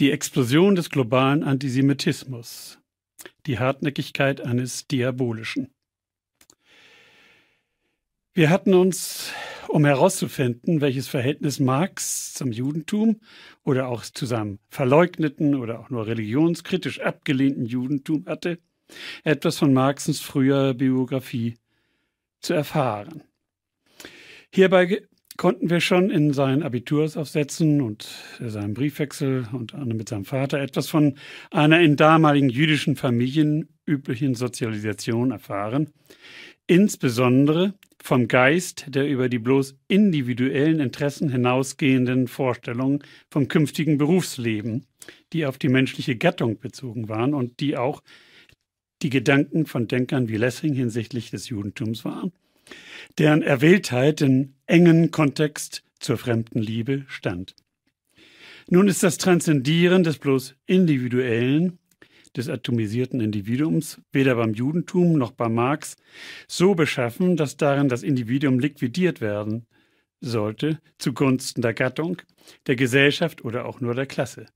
Die Explosion des globalen Antisemitismus. Die Hartnäckigkeit eines Diabolischen. Wir hatten uns, um herauszufinden, welches Verhältnis Marx zum Judentum oder auch zu seinem verleugneten oder auch nur religionskritisch abgelehnten Judentum hatte, etwas von Marxens früher Biografie zu erfahren. Hierbei konnten wir schon in äh, seinen Abitursaufsätzen und seinem Briefwechsel und äh, mit seinem Vater etwas von einer in damaligen jüdischen Familien üblichen Sozialisation erfahren, insbesondere vom Geist der über die bloß individuellen Interessen hinausgehenden Vorstellungen vom künftigen Berufsleben, die auf die menschliche Gattung bezogen waren und die auch die Gedanken von Denkern wie Lessing hinsichtlich des Judentums waren deren Erwähltheit in engen Kontext zur fremden Liebe stand. Nun ist das Transzendieren des bloß individuellen, des atomisierten Individuums weder beim Judentum noch bei Marx so beschaffen, dass darin das Individuum liquidiert werden sollte zugunsten der Gattung, der Gesellschaft oder auch nur der Klasse.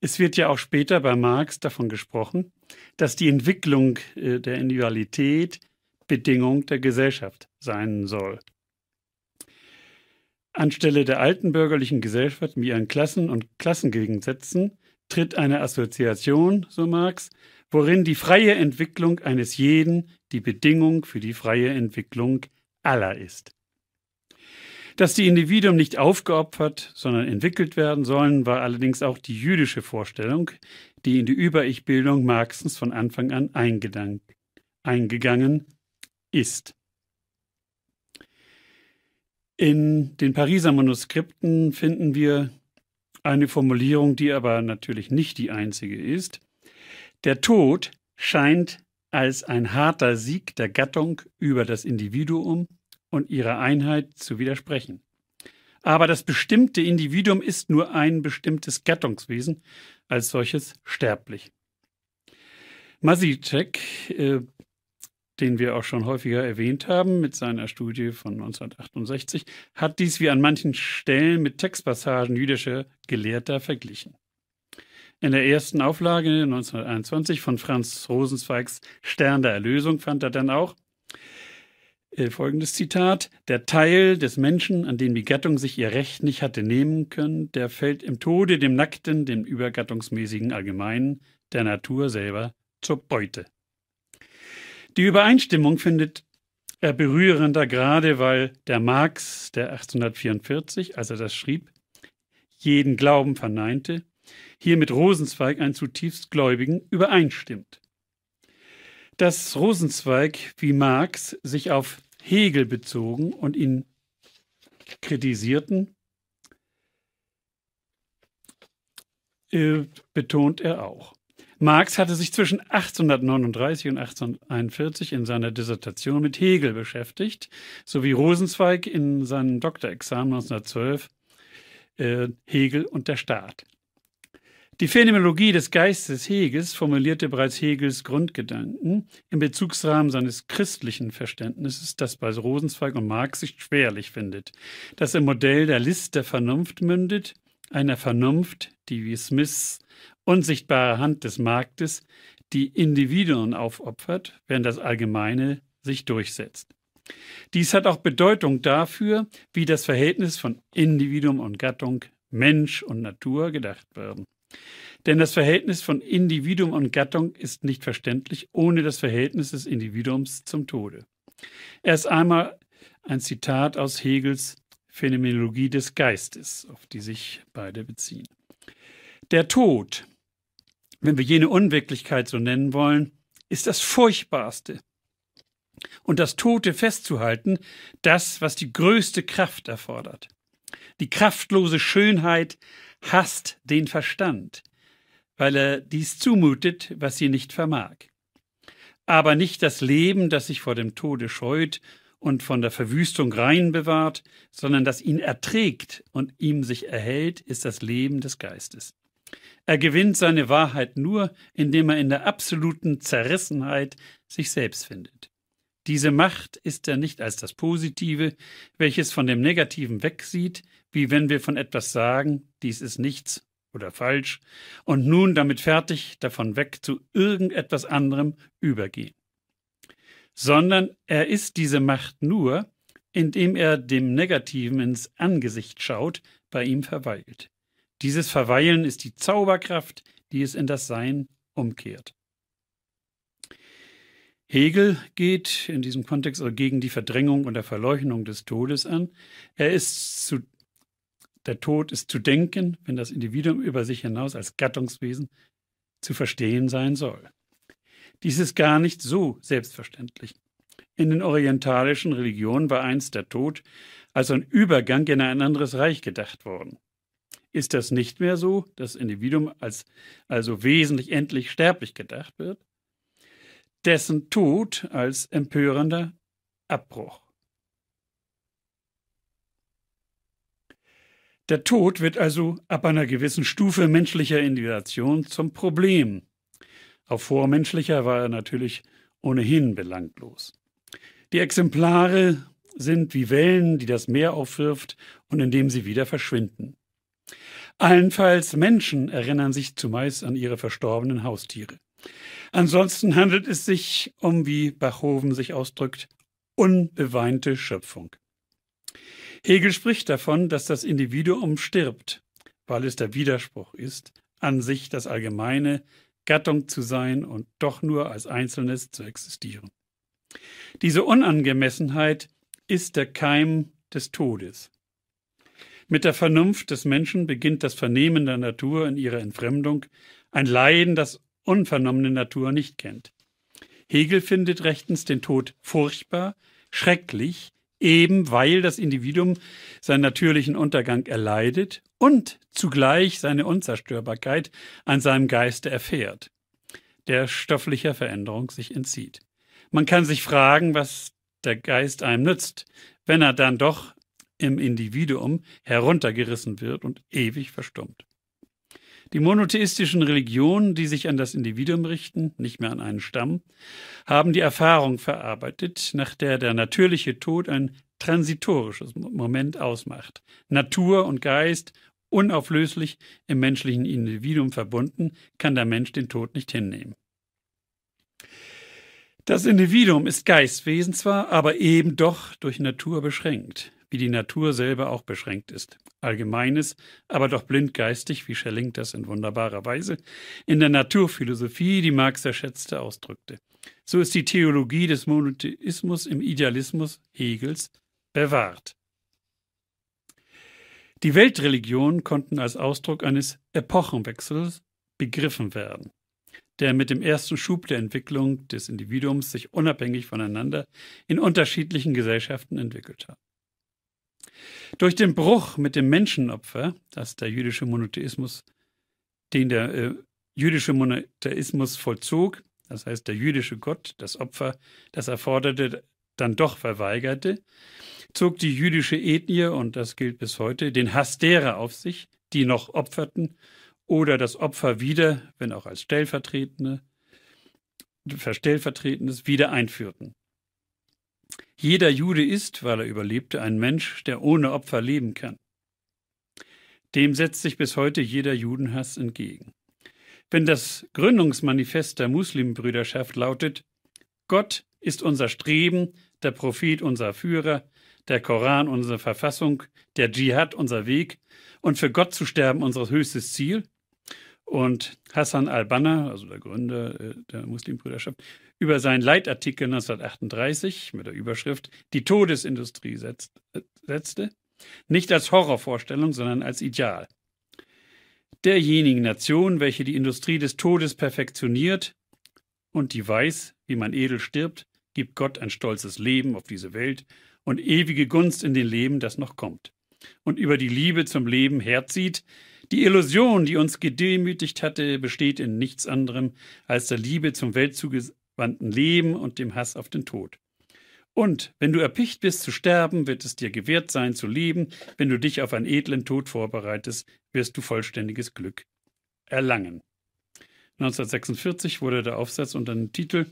Es wird ja auch später bei Marx davon gesprochen, dass die Entwicklung äh, der Individualität Bedingung der Gesellschaft sein soll. Anstelle der alten bürgerlichen Gesellschaft mit ihren Klassen und Klassengegensätzen tritt eine Assoziation, so Marx, worin die freie Entwicklung eines jeden die Bedingung für die freie Entwicklung aller ist. Dass die Individuen nicht aufgeopfert, sondern entwickelt werden sollen, war allerdings auch die jüdische Vorstellung, die in die Über-Ich-Bildung Marxens von Anfang an eingegangen ist. In den Pariser Manuskripten finden wir eine Formulierung, die aber natürlich nicht die einzige ist. Der Tod scheint als ein harter Sieg der Gattung über das Individuum und ihre Einheit zu widersprechen. Aber das bestimmte Individuum ist nur ein bestimmtes Gattungswesen, als solches sterblich. Masicek äh, den wir auch schon häufiger erwähnt haben, mit seiner Studie von 1968, hat dies wie an manchen Stellen mit Textpassagen jüdischer Gelehrter verglichen. In der ersten Auflage 1921 von Franz Rosenzweigs Stern der Erlösung fand er dann auch äh, folgendes Zitat: Der Teil des Menschen, an dem die Gattung sich ihr Recht nicht hatte nehmen können, der fällt im Tode dem Nackten, dem übergattungsmäßigen Allgemeinen, der Natur selber zur Beute. Die Übereinstimmung findet er äh, berührender gerade, weil der Marx, der 1844, als er das schrieb, jeden Glauben verneinte, hier mit Rosenzweig, einen zutiefst Gläubigen, übereinstimmt. Dass Rosenzweig wie Marx sich auf Hegel bezogen und ihn kritisierten, äh, betont er auch. Marx hatte sich zwischen 1839 und 1841 in seiner Dissertation mit Hegel beschäftigt, sowie Rosenzweig in seinem Doktorexamen 1912 äh, Hegel und der Staat. Die Phänomenologie des Geistes Hegels formulierte bereits Hegels Grundgedanken im Bezugsrahmen seines christlichen Verständnisses, das bei Rosenzweig und Marx sich schwerlich findet, das im Modell der List der Vernunft mündet, einer Vernunft, die wie Smiths unsichtbare Hand des Marktes die Individuen aufopfert, während das Allgemeine sich durchsetzt. Dies hat auch Bedeutung dafür, wie das Verhältnis von Individuum und Gattung, Mensch und Natur gedacht werden. Denn das Verhältnis von Individuum und Gattung ist nicht verständlich ohne das Verhältnis des Individuums zum Tode. Erst einmal ein Zitat aus Hegels Phänomenologie des Geistes, auf die sich beide beziehen. Der Tod wenn wir jene Unwirklichkeit so nennen wollen, ist das Furchtbarste. Und das Tote festzuhalten, das, was die größte Kraft erfordert. Die kraftlose Schönheit hasst den Verstand, weil er dies zumutet, was sie nicht vermag. Aber nicht das Leben, das sich vor dem Tode scheut und von der Verwüstung rein bewahrt, sondern das ihn erträgt und ihm sich erhält, ist das Leben des Geistes. Er gewinnt seine Wahrheit nur, indem er in der absoluten Zerrissenheit sich selbst findet. Diese Macht ist er nicht als das Positive, welches von dem Negativen wegsieht, wie wenn wir von etwas sagen, dies ist nichts oder falsch, und nun damit fertig davon weg zu irgendetwas anderem übergehen. Sondern er ist diese Macht nur, indem er dem Negativen ins Angesicht schaut, bei ihm verweilt. Dieses Verweilen ist die Zauberkraft, die es in das Sein umkehrt. Hegel geht in diesem Kontext also gegen die Verdrängung und der Verleuchtung des Todes an. Er ist zu, der Tod ist zu denken, wenn das Individuum über sich hinaus als Gattungswesen zu verstehen sein soll. Dies ist gar nicht so selbstverständlich. In den orientalischen Religionen war einst der Tod als ein Übergang in ein anderes Reich gedacht worden. Ist das nicht mehr so, das Individuum als also wesentlich endlich sterblich gedacht wird? Dessen Tod als empörender Abbruch. Der Tod wird also ab einer gewissen Stufe menschlicher Individuation zum Problem. Auf vormenschlicher war er natürlich ohnehin belanglos. Die Exemplare sind wie Wellen, die das Meer aufwirft und in dem sie wieder verschwinden. Allenfalls Menschen erinnern sich zumeist an ihre verstorbenen Haustiere. Ansonsten handelt es sich um, wie Bachhoven sich ausdrückt, unbeweinte Schöpfung. Hegel spricht davon, dass das Individuum stirbt, weil es der Widerspruch ist, an sich das Allgemeine, Gattung zu sein und doch nur als Einzelnes zu existieren. Diese Unangemessenheit ist der Keim des Todes. Mit der Vernunft des Menschen beginnt das Vernehmen der Natur in ihrer Entfremdung, ein Leiden, das unvernommene Natur nicht kennt. Hegel findet rechtens den Tod furchtbar, schrecklich, eben weil das Individuum seinen natürlichen Untergang erleidet und zugleich seine Unzerstörbarkeit an seinem Geiste erfährt, der stofflicher Veränderung sich entzieht. Man kann sich fragen, was der Geist einem nützt, wenn er dann doch im Individuum heruntergerissen wird und ewig verstummt. Die monotheistischen Religionen, die sich an das Individuum richten, nicht mehr an einen Stamm, haben die Erfahrung verarbeitet, nach der der natürliche Tod ein transitorisches Moment ausmacht. Natur und Geist unauflöslich im menschlichen Individuum verbunden, kann der Mensch den Tod nicht hinnehmen. Das Individuum ist Geistwesen zwar, aber eben doch durch Natur beschränkt wie die Natur selber auch beschränkt ist. Allgemeines, aber doch blindgeistig, wie Schelling das in wunderbarer Weise in der Naturphilosophie, die Marx erschätzte, ausdrückte. So ist die Theologie des Monotheismus im Idealismus Hegels bewahrt. Die Weltreligionen konnten als Ausdruck eines Epochenwechsels begriffen werden, der mit dem ersten Schub der Entwicklung des Individuums sich unabhängig voneinander in unterschiedlichen Gesellschaften entwickelt hat. Durch den Bruch mit dem Menschenopfer, das der jüdische Monotheismus, den der äh, jüdische Monotheismus vollzog, das heißt der jüdische Gott, das Opfer, das er forderte, dann doch verweigerte, zog die jüdische Ethnie, und das gilt bis heute, den Hass derer auf sich, die noch opferten oder das Opfer wieder, wenn auch als stellvertretendes, wieder einführten. Jeder Jude ist, weil er überlebte, ein Mensch, der ohne Opfer leben kann. Dem setzt sich bis heute jeder Judenhass entgegen. Wenn das Gründungsmanifest der Muslimbrüderschaft lautet, Gott ist unser Streben, der Prophet unser Führer, der Koran unsere Verfassung, der Dschihad unser Weg und für Gott zu sterben unser höchstes Ziel, und Hassan al-Banna, also der Gründer äh, der Muslimbrüderschaft, über seinen Leitartikel 1938 mit der Überschrift Die Todesindustrie setzt, äh, setzte, nicht als Horrorvorstellung, sondern als Ideal. Derjenigen Nation, welche die Industrie des Todes perfektioniert und die weiß, wie man edel stirbt, gibt Gott ein stolzes Leben auf diese Welt und ewige Gunst in den Leben, das noch kommt. Und über die Liebe zum Leben herzieht, die Illusion, die uns gedemütigt hatte, besteht in nichts anderem als der Liebe zum Weltzugesetz wandten Leben und dem Hass auf den Tod. Und wenn du erpicht bist zu sterben, wird es dir gewährt sein zu leben. Wenn du dich auf einen edlen Tod vorbereitest, wirst du vollständiges Glück erlangen. 1946 wurde der Aufsatz unter dem Titel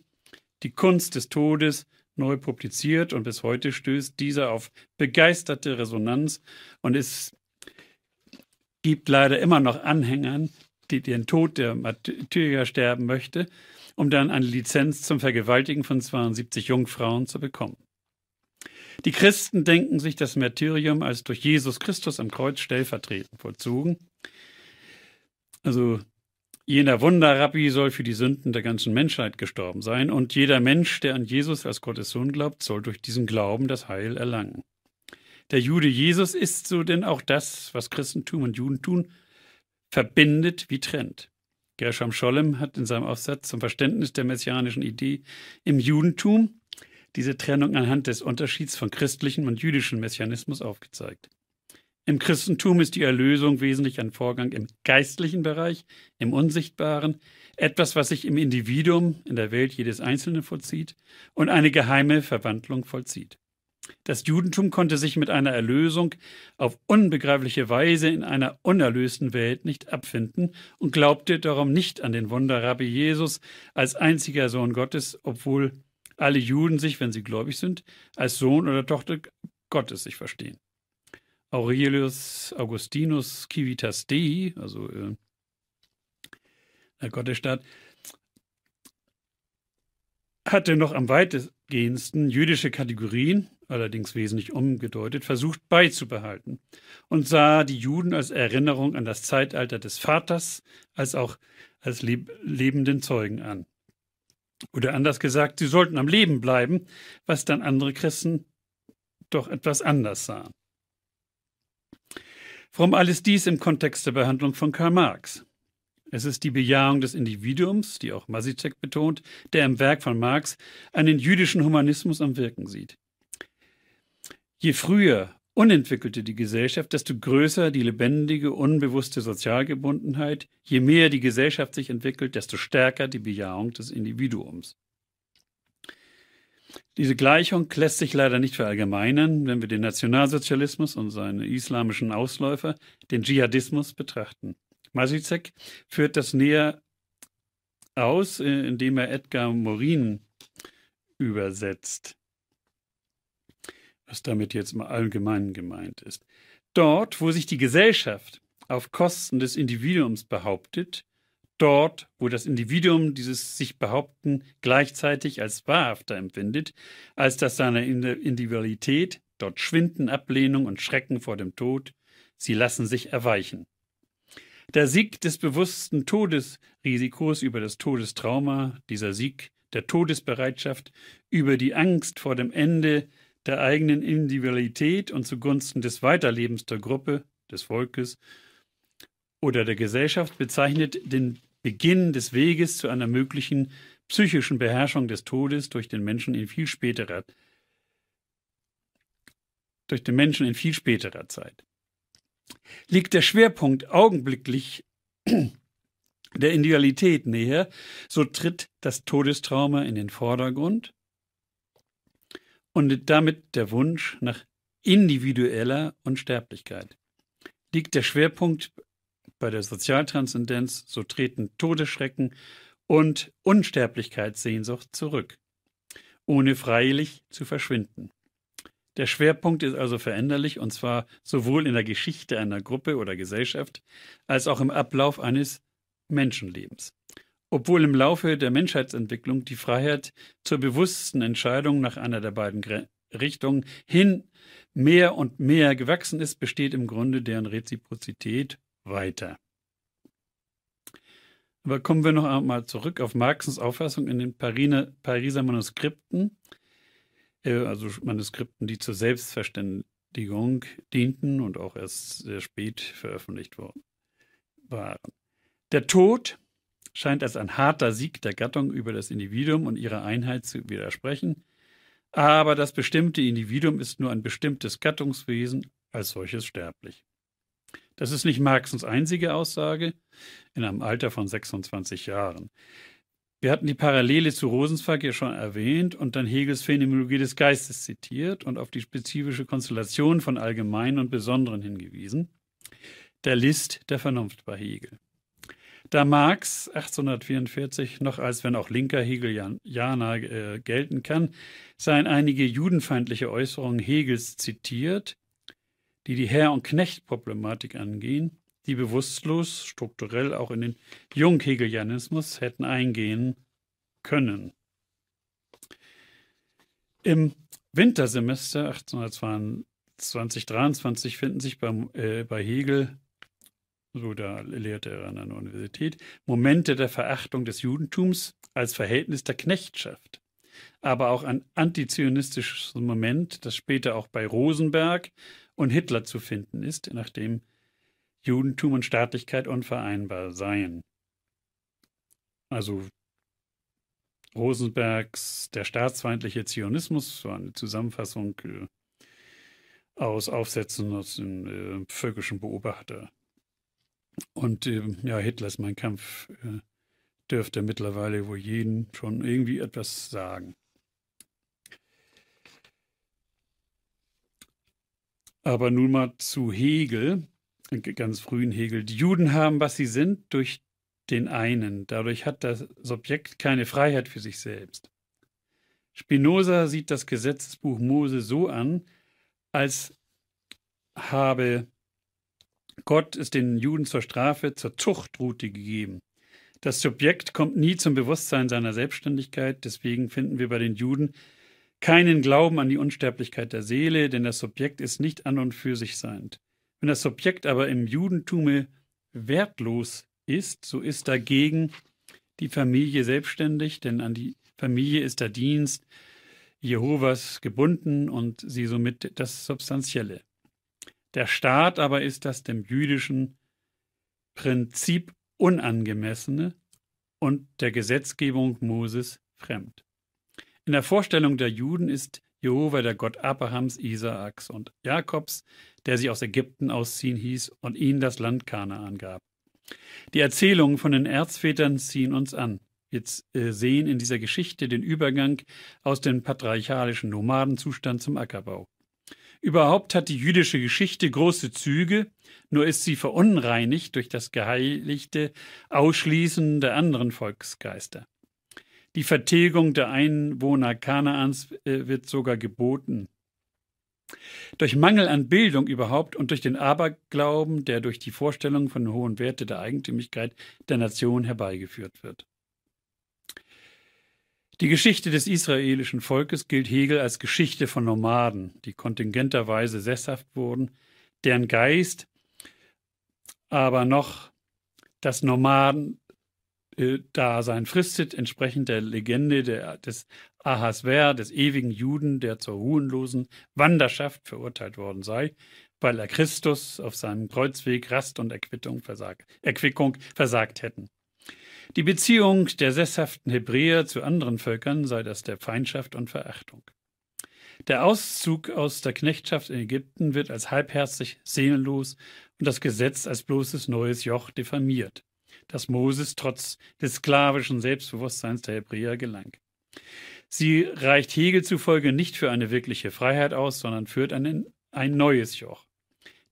Die Kunst des Todes neu publiziert und bis heute stößt dieser auf begeisterte Resonanz und es gibt leider immer noch Anhängern, die den Tod der Martyrer sterben möchte, um dann eine Lizenz zum Vergewaltigen von 72 Jungfrauen zu bekommen. Die Christen denken sich das Märtyrium als durch Jesus Christus am Kreuz stellvertretend vollzogen. Also jener Wunderrabbi soll für die Sünden der ganzen Menschheit gestorben sein und jeder Mensch, der an Jesus als Gottes Sohn glaubt, soll durch diesen Glauben das Heil erlangen. Der Jude Jesus ist so denn auch das, was Christentum und Judentum verbindet wie trennt. Gershom Scholem hat in seinem Aufsatz zum Verständnis der messianischen Idee im Judentum diese Trennung anhand des Unterschieds von christlichem und jüdischem Messianismus aufgezeigt. Im Christentum ist die Erlösung wesentlich ein Vorgang im geistlichen Bereich, im Unsichtbaren, etwas, was sich im Individuum, in der Welt jedes Einzelnen vollzieht und eine geheime Verwandlung vollzieht. Das Judentum konnte sich mit einer Erlösung auf unbegreifliche Weise in einer unerlösten Welt nicht abfinden und glaubte darum nicht an den Wunderrabbi Jesus als einziger Sohn Gottes, obwohl alle Juden sich, wenn sie gläubig sind, als Sohn oder Tochter Gottes sich verstehen. Aurelius Augustinus Civitas Dei, also äh, der Gottesstaat, hatte noch am weitesten weitgehenden jüdische Kategorien, allerdings wesentlich umgedeutet, versucht beizubehalten und sah die Juden als Erinnerung an das Zeitalter des Vaters als auch als leb lebenden Zeugen an. Oder anders gesagt, sie sollten am Leben bleiben, was dann andere Christen doch etwas anders sahen. Warum alles dies im Kontext der Behandlung von Karl Marx? Es ist die Bejahung des Individuums, die auch Masicek betont, der im Werk von Marx einen jüdischen Humanismus am Wirken sieht. Je früher unentwickelte die Gesellschaft, desto größer die lebendige, unbewusste Sozialgebundenheit, je mehr die Gesellschaft sich entwickelt, desto stärker die Bejahung des Individuums. Diese Gleichung lässt sich leider nicht verallgemeinern, wenn wir den Nationalsozialismus und seine islamischen Ausläufer, den Dschihadismus betrachten. Masizek führt das näher aus, äh, indem er Edgar Morin übersetzt, was damit jetzt im Allgemeinen gemeint ist. Dort, wo sich die Gesellschaft auf Kosten des Individuums behauptet, dort, wo das Individuum dieses sich behaupten gleichzeitig als wahrhafter empfindet, als das seiner Individualität, dort schwinden Ablehnung und Schrecken vor dem Tod, sie lassen sich erweichen. Der Sieg des bewussten Todesrisikos über das Todestrauma, dieser Sieg der Todesbereitschaft über die Angst vor dem Ende der eigenen Individualität und zugunsten des Weiterlebens der Gruppe, des Volkes oder der Gesellschaft bezeichnet den Beginn des Weges zu einer möglichen psychischen Beherrschung des Todes durch den Menschen in viel späterer durch den Menschen in viel späterer Zeit liegt der Schwerpunkt augenblicklich der Individualität näher, so tritt das Todestrauma in den Vordergrund und damit der Wunsch nach individueller Unsterblichkeit. Liegt der Schwerpunkt bei der Sozialtranszendenz, so treten Todesschrecken und Unsterblichkeitssehnsucht zurück, ohne freilich zu verschwinden. Der Schwerpunkt ist also veränderlich und zwar sowohl in der Geschichte einer Gruppe oder Gesellschaft als auch im Ablauf eines Menschenlebens. Obwohl im Laufe der Menschheitsentwicklung die Freiheit zur bewussten Entscheidung nach einer der beiden Gren Richtungen hin mehr und mehr gewachsen ist, besteht im Grunde deren Reziprozität weiter. Aber kommen wir noch einmal zurück auf Marxens Auffassung in den Pariner, Pariser Manuskripten. Äh, also Manuskripten, die zur Selbstverständigung dienten und auch erst sehr spät veröffentlicht worden waren. Der Tod scheint als ein harter Sieg der Gattung über das Individuum und ihre Einheit zu widersprechen, aber das bestimmte Individuum ist nur ein bestimmtes Gattungswesen als solches sterblich. Das ist nicht Marxens einzige Aussage in einem Alter von 26 Jahren. Wir hatten die Parallele zu Rosenzweig ja schon erwähnt und dann Hegels Phänomenologie des Geistes zitiert und auf die spezifische Konstellation von Allgemeinen und Besonderen hingewiesen. Der List der Vernunft bei Hegel. Da Marx 1844 noch als, wenn auch linker Hegelianer äh, gelten kann, seien einige judenfeindliche Äußerungen Hegels zitiert, die die Herr- und Knecht-Problematik angehen, die bewusstlos strukturell auch in den Junghegelianismus hätten eingehen können. Im Wintersemester 1822, 23 finden sich bei, äh, bei Hegel, so da lehrte er an der Universität, Momente der Verachtung des Judentums als Verhältnis der Knechtschaft aber auch ein antizionistisches Moment, das später auch bei Rosenberg und Hitler zu finden ist, nachdem Judentum und Staatlichkeit unvereinbar seien. Also Rosenbergs Der staatsfeindliche Zionismus war eine Zusammenfassung äh, aus Aufsätzen aus dem äh, völkischen Beobachter. Und äh, ja, Hitlers Mein Kampf äh, dürfte mittlerweile wohl jeden schon irgendwie etwas sagen. Aber nun mal zu Hegel, ganz frühen Hegel, die Juden haben, was sie sind, durch den einen. Dadurch hat das Subjekt keine Freiheit für sich selbst. Spinoza sieht das Gesetzesbuch Mose so an, als habe Gott es den Juden zur Strafe, zur Zuchtroute gegeben. Das Subjekt kommt nie zum Bewusstsein seiner Selbstständigkeit, deswegen finden wir bei den Juden keinen Glauben an die Unsterblichkeit der Seele, denn das Subjekt ist nicht an und für sich seiend. Wenn das Subjekt aber im Judentum wertlos ist, so ist dagegen die Familie selbstständig, denn an die Familie ist der Dienst Jehovas gebunden und sie somit das Substanzielle. Der Staat aber ist das dem jüdischen Prinzip unangemessene und der Gesetzgebung Moses fremd. In der Vorstellung der Juden ist Jehova, der Gott Abrahams, Isaaks und Jakobs, der sich aus Ägypten ausziehen hieß und ihnen das Land Kanaan gab. Die Erzählungen von den Erzvätern ziehen uns an. Wir äh, sehen in dieser Geschichte den Übergang aus dem patriarchalischen Nomadenzustand zum Ackerbau. Überhaupt hat die jüdische Geschichte große Züge, nur ist sie verunreinigt durch das geheiligte Ausschließen der anderen Volksgeister. Die Vertilgung der Einwohner Kanaans äh, wird sogar geboten. Durch Mangel an Bildung überhaupt und durch den Aberglauben, der durch die Vorstellung von hohen Werte der Eigentümlichkeit der Nation herbeigeführt wird. Die Geschichte des israelischen Volkes gilt Hegel als Geschichte von Nomaden, die kontingenterweise sesshaft wurden, deren Geist aber noch das Nomaden, äh, da sein fristet, entsprechend der Legende der, des Ahasver, des ewigen Juden, der zur ruhenlosen Wanderschaft verurteilt worden sei, weil er Christus auf seinem Kreuzweg Rast und Erquittung versag, Erquickung versagt hätten. Die Beziehung der sesshaften Hebräer zu anderen Völkern sei das der Feindschaft und Verachtung. Der Auszug aus der Knechtschaft in Ägypten wird als halbherzig, seelenlos und das Gesetz als bloßes neues Joch diffamiert das Moses trotz des sklavischen Selbstbewusstseins der Hebräer gelang. Sie reicht Hegel zufolge nicht für eine wirkliche Freiheit aus, sondern führt einen, ein neues Joch.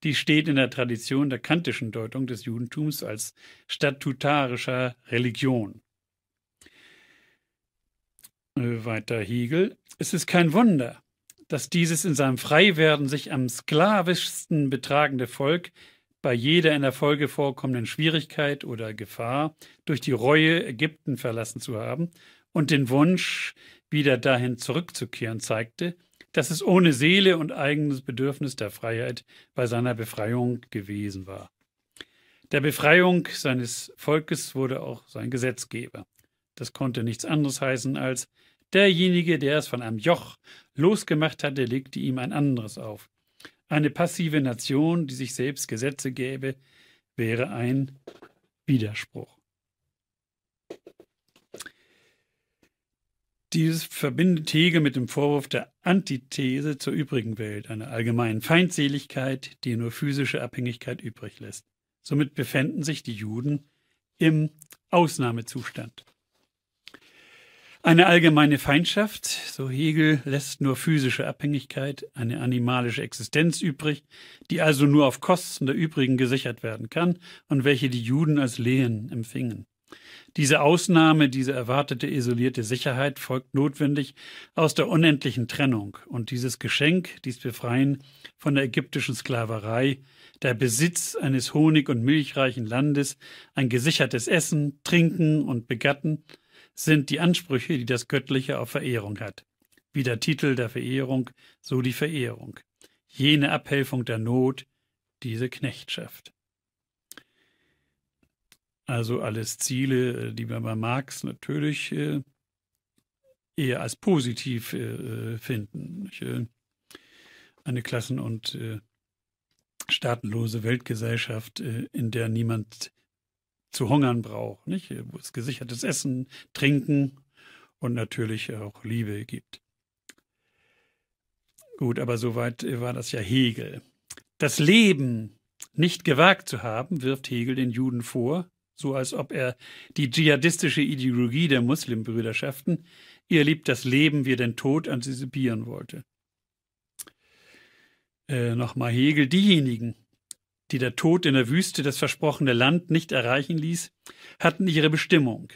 Die steht in der Tradition der kantischen Deutung des Judentums als statutarischer Religion. Äh, weiter Hegel. Es ist kein Wunder, dass dieses in seinem Freiwerden sich am sklavischsten betragende Volk bei jeder in der Folge vorkommenden Schwierigkeit oder Gefahr durch die Reue Ägypten verlassen zu haben und den Wunsch, wieder dahin zurückzukehren, zeigte, dass es ohne Seele und eigenes Bedürfnis der Freiheit bei seiner Befreiung gewesen war. Der Befreiung seines Volkes wurde auch sein Gesetzgeber. Das konnte nichts anderes heißen als derjenige, der es von einem Joch losgemacht hatte, legte ihm ein anderes auf. Eine passive Nation, die sich selbst Gesetze gäbe, wäre ein Widerspruch. Dies verbindet Hegel mit dem Vorwurf der Antithese zur übrigen Welt, einer allgemeinen Feindseligkeit, die nur physische Abhängigkeit übrig lässt. Somit befänden sich die Juden im Ausnahmezustand. Eine allgemeine Feindschaft, so Hegel, lässt nur physische Abhängigkeit, eine animalische Existenz übrig, die also nur auf Kosten der übrigen gesichert werden kann und welche die Juden als Lehen empfingen. Diese Ausnahme, diese erwartete isolierte Sicherheit folgt notwendig aus der unendlichen Trennung und dieses Geschenk, dies Befreien von der ägyptischen Sklaverei, der Besitz eines honig- und milchreichen Landes, ein gesichertes Essen, Trinken und Begatten, sind die Ansprüche, die das Göttliche auf Verehrung hat. Wie der Titel der Verehrung, so die Verehrung. Jene Abhelfung der Not, diese Knechtschaft. Also alles Ziele, äh, die man bei Marx natürlich äh, eher als positiv äh, finden. Eine klassen- und staatenlose Weltgesellschaft, in der niemand zu hungern braucht, nicht? wo es gesichertes Essen, Trinken und natürlich auch Liebe gibt. Gut, aber soweit äh, war das ja Hegel. Das Leben nicht gewagt zu haben, wirft Hegel den Juden vor, so als ob er die dschihadistische Ideologie der Muslimbrüderschaften, ihr liebt das Leben wie den Tod, antizipieren wollte. Äh, Nochmal Hegel, diejenigen, die der Tod in der Wüste das versprochene Land nicht erreichen ließ, hatten ihre Bestimmung,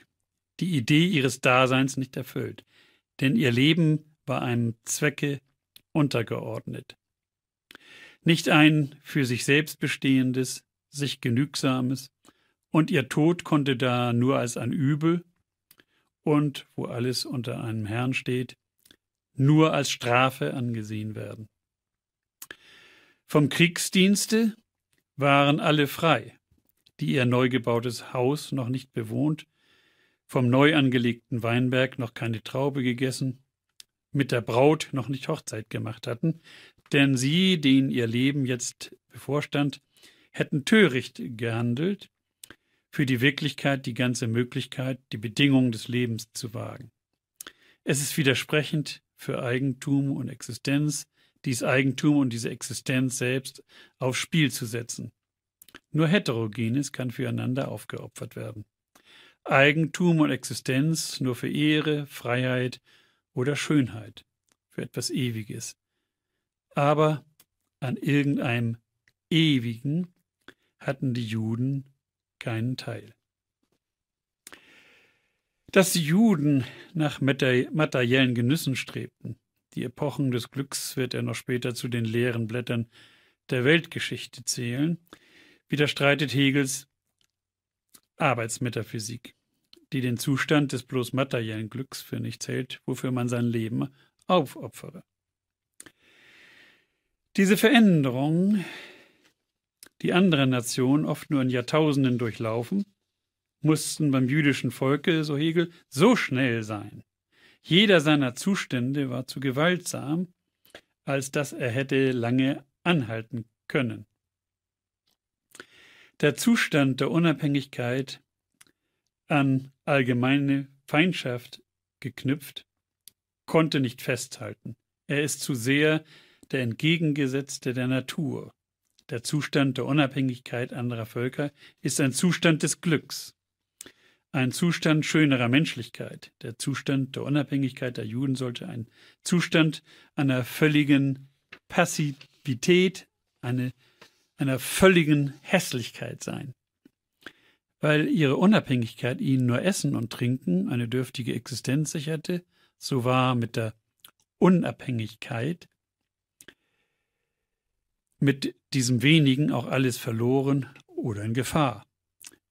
die Idee ihres Daseins nicht erfüllt, denn ihr Leben war einem Zwecke untergeordnet. Nicht ein für sich selbst bestehendes, sich genügsames, und ihr Tod konnte da nur als ein Übel und, wo alles unter einem Herrn steht, nur als Strafe angesehen werden. Vom Kriegsdienste waren alle frei, die ihr neu gebautes Haus noch nicht bewohnt, vom neu angelegten Weinberg noch keine Traube gegessen, mit der Braut noch nicht Hochzeit gemacht hatten, denn sie, denen ihr Leben jetzt bevorstand, hätten töricht gehandelt, für die Wirklichkeit die ganze Möglichkeit, die Bedingungen des Lebens zu wagen. Es ist widersprechend für Eigentum und Existenz, dies Eigentum und diese Existenz selbst aufs Spiel zu setzen. Nur Heterogenes kann füreinander aufgeopfert werden. Eigentum und Existenz nur für Ehre, Freiheit oder Schönheit, für etwas Ewiges. Aber an irgendeinem Ewigen hatten die Juden keinen Teil. Dass die Juden nach materiellen Genüssen strebten, die Epochen des Glücks wird er noch später zu den leeren Blättern der Weltgeschichte zählen, widerstreitet Hegels Arbeitsmetaphysik, die den Zustand des bloß materiellen Glücks für nichts hält, wofür man sein Leben aufopfere. Diese Veränderung, die andere Nationen oft nur in Jahrtausenden durchlaufen, mussten beim jüdischen Volke, so Hegel, so schnell sein, jeder seiner Zustände war zu gewaltsam, als dass er hätte lange anhalten können. Der Zustand der Unabhängigkeit an allgemeine Feindschaft geknüpft, konnte nicht festhalten. Er ist zu sehr der entgegengesetzte der Natur. Der Zustand der Unabhängigkeit anderer Völker ist ein Zustand des Glücks ein Zustand schönerer Menschlichkeit. Der Zustand der Unabhängigkeit der Juden sollte ein Zustand einer völligen Passivität, eine, einer völligen Hässlichkeit sein. Weil ihre Unabhängigkeit ihnen nur Essen und Trinken eine dürftige Existenz sicherte, so war mit der Unabhängigkeit mit diesem wenigen auch alles verloren oder in Gefahr.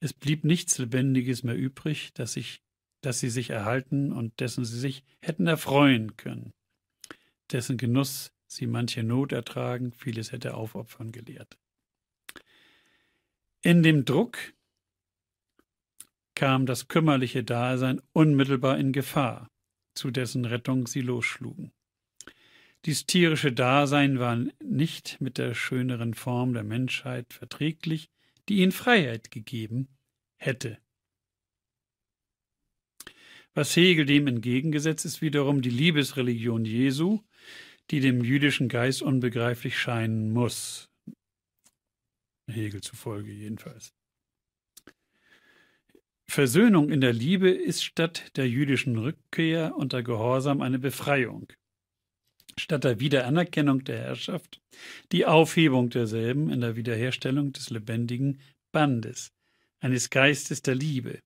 Es blieb nichts Lebendiges mehr übrig, das, ich, das sie sich erhalten und dessen sie sich hätten erfreuen können, dessen Genuss sie manche Not ertragen, vieles hätte aufopfern gelehrt. In dem Druck kam das kümmerliche Dasein unmittelbar in Gefahr, zu dessen Rettung sie losschlugen. Dies tierische Dasein war nicht mit der schöneren Form der Menschheit verträglich, die ihnen Freiheit gegeben hätte. Was Hegel dem entgegengesetzt ist wiederum die Liebesreligion Jesu, die dem jüdischen Geist unbegreiflich scheinen muss. Hegel zufolge jedenfalls. Versöhnung in der Liebe ist statt der jüdischen Rückkehr unter Gehorsam eine Befreiung statt der Wiederanerkennung der Herrschaft die Aufhebung derselben in der Wiederherstellung des lebendigen Bandes, eines Geistes der Liebe,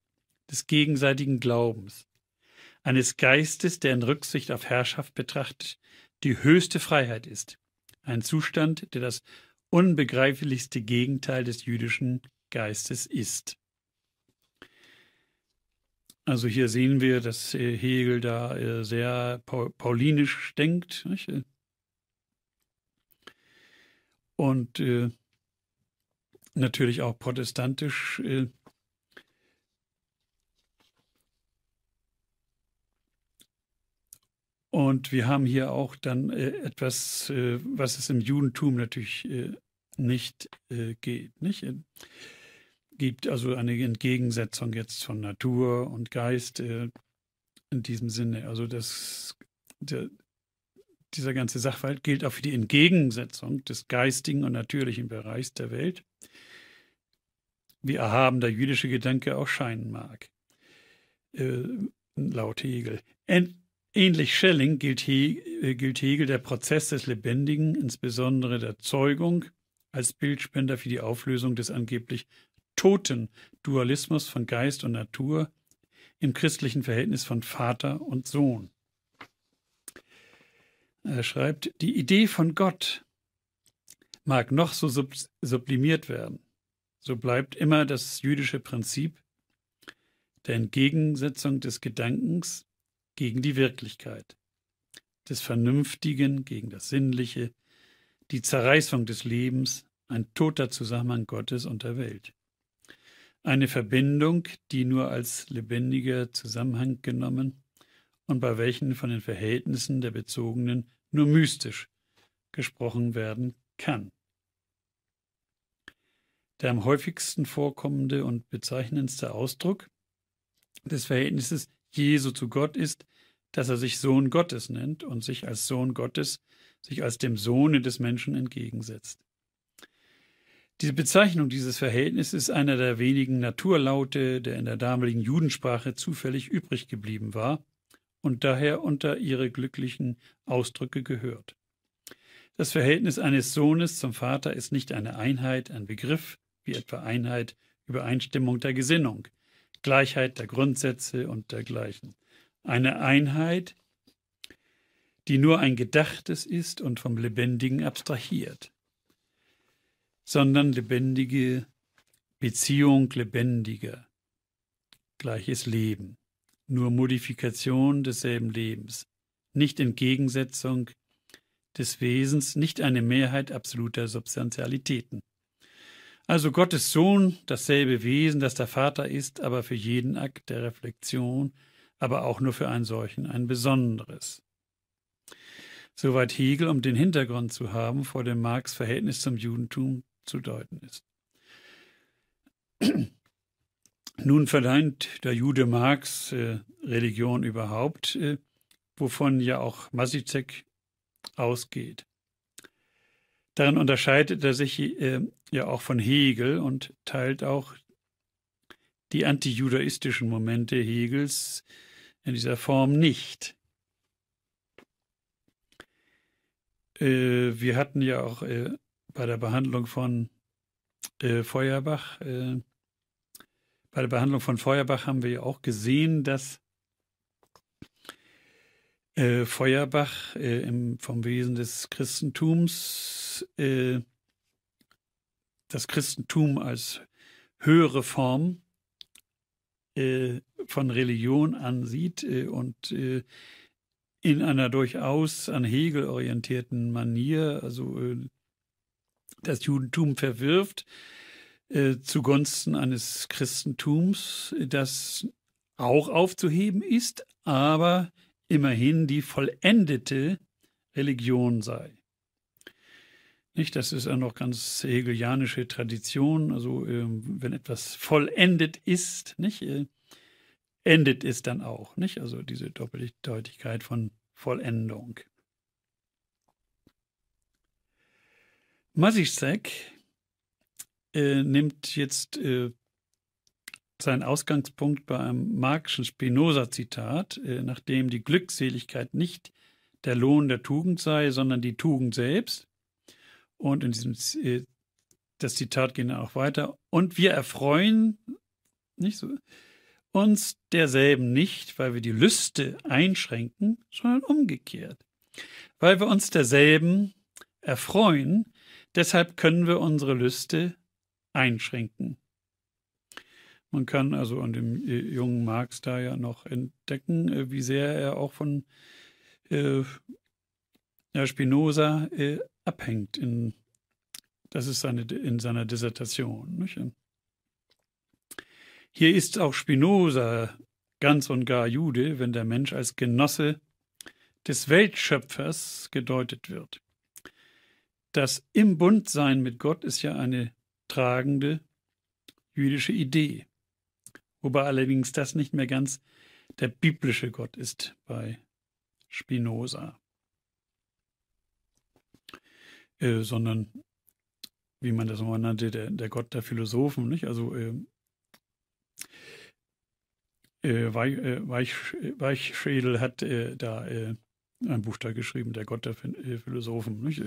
des gegenseitigen Glaubens, eines Geistes, der in Rücksicht auf Herrschaft betrachtet die höchste Freiheit ist, ein Zustand, der das unbegreiflichste Gegenteil des jüdischen Geistes ist. Also hier sehen wir, dass äh, Hegel da äh, sehr paulinisch denkt. Nicht? Und äh, natürlich auch protestantisch. Äh, Und wir haben hier auch dann äh, etwas, äh, was es im Judentum natürlich äh, nicht äh, geht. Nicht? gibt also eine Entgegensetzung jetzt von Natur und Geist äh, in diesem Sinne. Also das, der, dieser ganze Sachverhalt gilt auch für die Entgegensetzung des geistigen und natürlichen Bereichs der Welt, wie erhaben der jüdische Gedanke auch scheinen mag. Äh, laut Hegel. Ent Ähnlich Schelling gilt, He äh, gilt Hegel der Prozess des Lebendigen, insbesondere der Zeugung, als Bildspender für die Auflösung des angeblich toten Dualismus von Geist und Natur im christlichen Verhältnis von Vater und Sohn. Er schreibt, die Idee von Gott mag noch so sublimiert werden, so bleibt immer das jüdische Prinzip der Entgegensetzung des Gedankens gegen die Wirklichkeit, des Vernünftigen gegen das Sinnliche, die Zerreißung des Lebens, ein toter Zusammenhang Gottes und der Welt. Eine Verbindung, die nur als lebendiger Zusammenhang genommen und bei welchen von den Verhältnissen der Bezogenen nur mystisch gesprochen werden kann. Der am häufigsten vorkommende und bezeichnendste Ausdruck des Verhältnisses Jesu zu Gott ist, dass er sich Sohn Gottes nennt und sich als Sohn Gottes, sich als dem Sohne des Menschen entgegensetzt. Die Bezeichnung dieses Verhältnisses ist einer der wenigen Naturlaute, der in der damaligen Judensprache zufällig übrig geblieben war und daher unter ihre glücklichen Ausdrücke gehört. Das Verhältnis eines Sohnes zum Vater ist nicht eine Einheit, ein Begriff, wie etwa Einheit, Übereinstimmung der Gesinnung, Gleichheit der Grundsätze und dergleichen. Eine Einheit, die nur ein Gedachtes ist und vom Lebendigen abstrahiert sondern lebendige Beziehung, lebendiger, gleiches Leben, nur Modifikation desselben Lebens, nicht Entgegensetzung des Wesens, nicht eine Mehrheit absoluter Substantialitäten. Also Gottes Sohn, dasselbe Wesen, das der Vater ist, aber für jeden Akt der Reflexion, aber auch nur für einen solchen ein besonderes. Soweit Hegel, um den Hintergrund zu haben vor dem Marx Verhältnis zum Judentum zu deuten ist. Nun verneint der Jude Marx äh, Religion überhaupt, äh, wovon ja auch Masizek ausgeht. Darin unterscheidet er sich äh, ja auch von Hegel und teilt auch die antijudaistischen Momente Hegels in dieser Form nicht. Äh, wir hatten ja auch äh, bei der Behandlung von äh, Feuerbach, äh, bei der Behandlung von Feuerbach haben wir ja auch gesehen, dass äh, Feuerbach äh, im, vom Wesen des Christentums äh, das Christentum als höhere Form äh, von Religion ansieht und in einer durchaus an Hegel orientierten Manier, also das Judentum verwirft äh, zugunsten eines Christentums, das auch aufzuheben ist, aber immerhin die vollendete Religion sei. Nicht, das ist ja noch ganz hegelianische Tradition, also ähm, wenn etwas vollendet ist, nicht, äh, endet es dann auch, nicht? Also diese Doppeldeutigkeit von Vollendung. Masicek äh, nimmt jetzt äh, seinen Ausgangspunkt bei einem marxischen Spinoza-Zitat, äh, nachdem die Glückseligkeit nicht der Lohn der Tugend sei, sondern die Tugend selbst. Und in diesem äh, das Zitat geht dann auch weiter. Und wir erfreuen nicht so, uns derselben nicht, weil wir die Lüste einschränken, sondern umgekehrt. Weil wir uns derselben erfreuen, Deshalb können wir unsere Lüste einschränken. Man kann also an dem äh, jungen Marx da ja noch entdecken, äh, wie sehr er auch von äh, Spinoza äh, abhängt. In, das ist seine, in seiner Dissertation. Nicht? Hier ist auch Spinoza ganz und gar Jude, wenn der Mensch als Genosse des Weltschöpfers gedeutet wird. Das im Bund sein mit Gott ist ja eine tragende jüdische Idee. Wobei allerdings das nicht mehr ganz der biblische Gott ist bei Spinoza, äh, sondern wie man das nochmal nannte, der, der Gott der Philosophen, nicht? Also äh, äh Weich, äh, Weich, Weichschädel hat äh, da ein Buch da geschrieben, der Gott der Philosophen, nicht?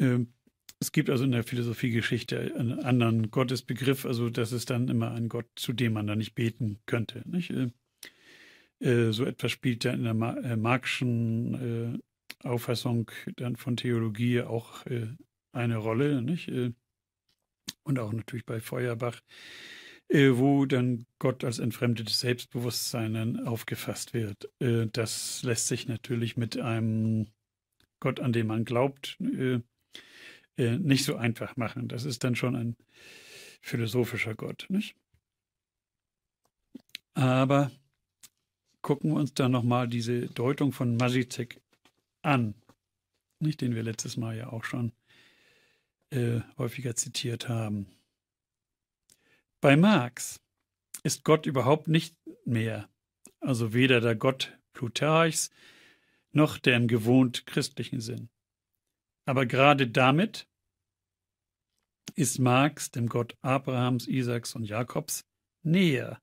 Ähm, es gibt also in der Philosophiegeschichte einen anderen Gottesbegriff, also das ist dann immer ein Gott, zu dem man da nicht beten könnte. Nicht? Äh, äh, so etwas spielt dann in der äh, Marxischen Auffassung dann von Theologie auch eine Rolle, nicht? Und auch natürlich bei Feuerbach, wo dann Gott als entfremdetes Selbstbewusstsein aufgefasst wird. Das lässt sich natürlich mit einem Gott, an den man glaubt, äh, nicht so einfach machen. Das ist dann schon ein philosophischer Gott, nicht? Aber gucken wir uns dann nochmal diese Deutung von Masizek an, nicht den wir letztes Mal ja auch schon äh, häufiger zitiert haben. Bei Marx ist Gott überhaupt nicht mehr, also weder der Gott Plutarchs noch der im gewohnt christlichen Sinn. Aber gerade damit ist Marx dem Gott Abrahams, Isaaks und Jakobs näher